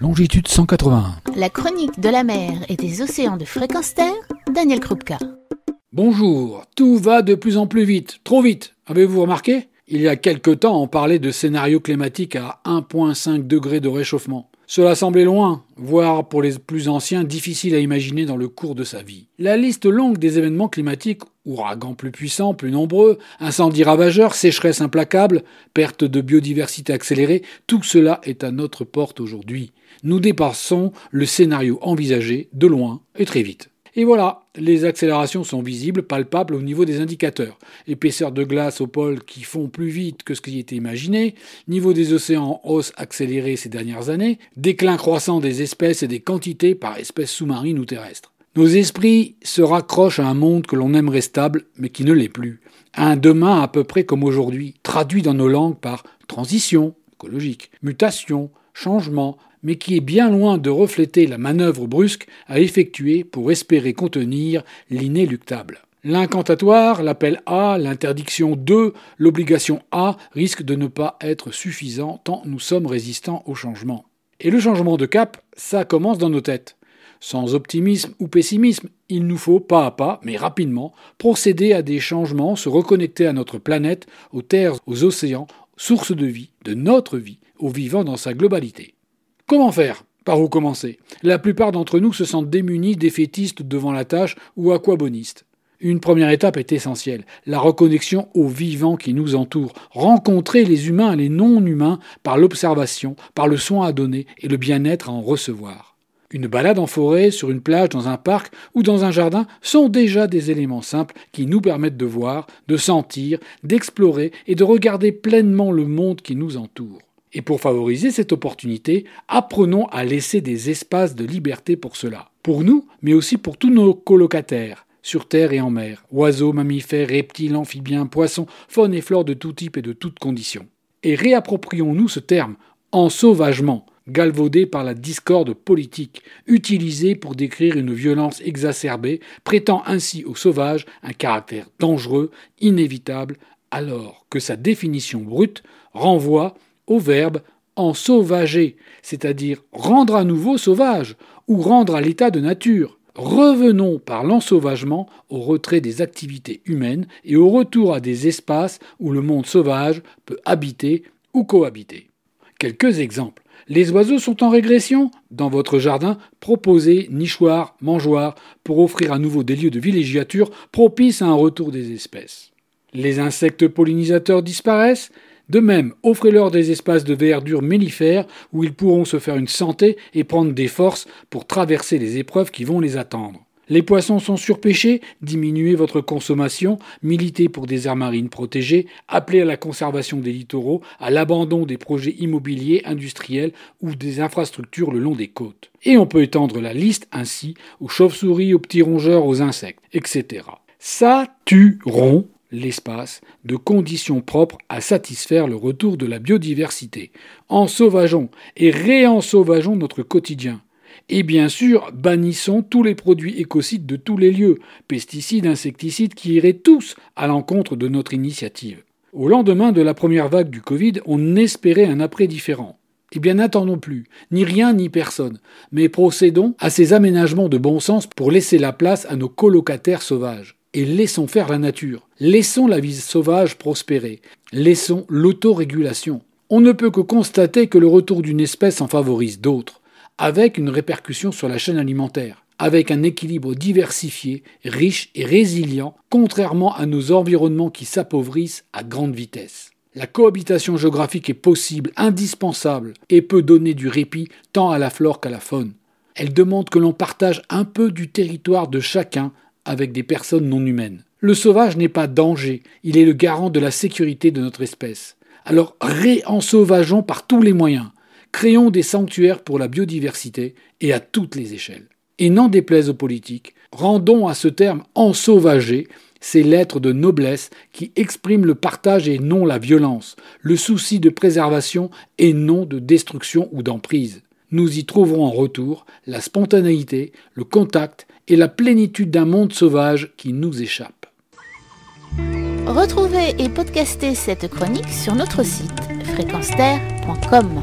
Longitude 181. La chronique de la mer et des océans de fréquence terre, Daniel Krupka. Bonjour, tout va de plus en plus vite, trop vite, avez-vous remarqué Il y a quelque temps, on parlait de scénario climatique à 1,5 degré de réchauffement. Cela semblait loin, voire pour les plus anciens difficile à imaginer dans le cours de sa vie. La liste longue des événements climatiques Ouragans plus puissants, plus nombreux, incendies ravageurs, sécheresse implacable, perte de biodiversité accélérée, tout cela est à notre porte aujourd'hui. Nous dépassons le scénario envisagé de loin et très vite. Et voilà, les accélérations sont visibles, palpables au niveau des indicateurs. Épaisseur de glace au pôle qui fond plus vite que ce qui était imaginé, niveau des océans en hausse accélérée ces dernières années, déclin croissant des espèces et des quantités par espèce sous-marine ou terrestre. Nos esprits se raccrochent à un monde que l'on aimerait stable, mais qui ne l'est plus, à un demain à peu près comme aujourd'hui, traduit dans nos langues par transition écologique, mutation, changement, mais qui est bien loin de refléter la manœuvre brusque à effectuer pour espérer contenir l'inéluctable. L'incantatoire, l'appel A, l'interdiction 2, l'obligation A risquent de ne pas être suffisant tant nous sommes résistants au changement. Et le changement de cap, ça commence dans nos têtes. Sans optimisme ou pessimisme, il nous faut, pas à pas, mais rapidement, procéder à des changements, se reconnecter à notre planète, aux terres, aux océans, source de vie, de notre vie, aux vivant dans sa globalité. Comment faire Par où commencer La plupart d'entre nous se sentent démunis, défaitistes devant la tâche ou aquabonistes. Une première étape est essentielle, la reconnexion aux vivants qui nous entoure, rencontrer les humains et les non-humains par l'observation, par le soin à donner et le bien-être à en recevoir. Une balade en forêt, sur une plage, dans un parc ou dans un jardin sont déjà des éléments simples qui nous permettent de voir, de sentir, d'explorer et de regarder pleinement le monde qui nous entoure. Et pour favoriser cette opportunité, apprenons à laisser des espaces de liberté pour cela. Pour nous, mais aussi pour tous nos colocataires, sur terre et en mer, oiseaux, mammifères, reptiles, amphibiens, poissons, faune et flore de tout type et de toutes conditions. Et réapproprions-nous ce terme, sauvagement galvaudée par la discorde politique, utilisée pour décrire une violence exacerbée, prétend ainsi au sauvage un caractère dangereux, inévitable, alors que sa définition brute renvoie au verbe ensauvager, c'est-à-dire rendre à nouveau sauvage ou rendre à l'état de nature. Revenons par l'ensauvagement au retrait des activités humaines et au retour à des espaces où le monde sauvage peut habiter ou cohabiter. Quelques exemples. Les oiseaux sont en régression Dans votre jardin, proposez nichoirs, mangeoires pour offrir à nouveau des lieux de villégiature propices à un retour des espèces. Les insectes pollinisateurs disparaissent De même, offrez-leur des espaces de verdure mellifère où ils pourront se faire une santé et prendre des forces pour traverser les épreuves qui vont les attendre. Les poissons sont surpêchés, diminuez votre consommation, militez pour des aires marines protégées, appelez à la conservation des littoraux, à l'abandon des projets immobiliers, industriels ou des infrastructures le long des côtes. Et on peut étendre la liste ainsi aux chauves-souris, aux petits rongeurs, aux insectes, etc. Ça tueront l'espace de conditions propres à satisfaire le retour de la biodiversité. en sauvageons et réensauvageons notre quotidien. Et bien sûr, bannissons tous les produits écocides de tous les lieux, pesticides, insecticides, qui iraient tous à l'encontre de notre initiative. Au lendemain de la première vague du Covid, on espérait un après différent. Eh bien, n'attendons plus, ni rien ni personne, mais procédons à ces aménagements de bon sens pour laisser la place à nos colocataires sauvages. Et laissons faire la nature, laissons la vie sauvage prospérer, laissons l'autorégulation. On ne peut que constater que le retour d'une espèce en favorise d'autres avec une répercussion sur la chaîne alimentaire, avec un équilibre diversifié, riche et résilient, contrairement à nos environnements qui s'appauvrissent à grande vitesse. La cohabitation géographique est possible, indispensable, et peut donner du répit tant à la flore qu'à la faune. Elle demande que l'on partage un peu du territoire de chacun avec des personnes non humaines. Le sauvage n'est pas danger, il est le garant de la sécurité de notre espèce. Alors ré-ensauvageons par tous les moyens. Créons des sanctuaires pour la biodiversité et à toutes les échelles. Et n'en déplaise aux politiques, rendons à ce terme ensauvagé ces lettres de noblesse qui expriment le partage et non la violence, le souci de préservation et non de destruction ou d'emprise. Nous y trouverons en retour la spontanéité, le contact et la plénitude d'un monde sauvage qui nous échappe. Retrouvez et podcastez cette chronique sur notre site fréquenceterre.com.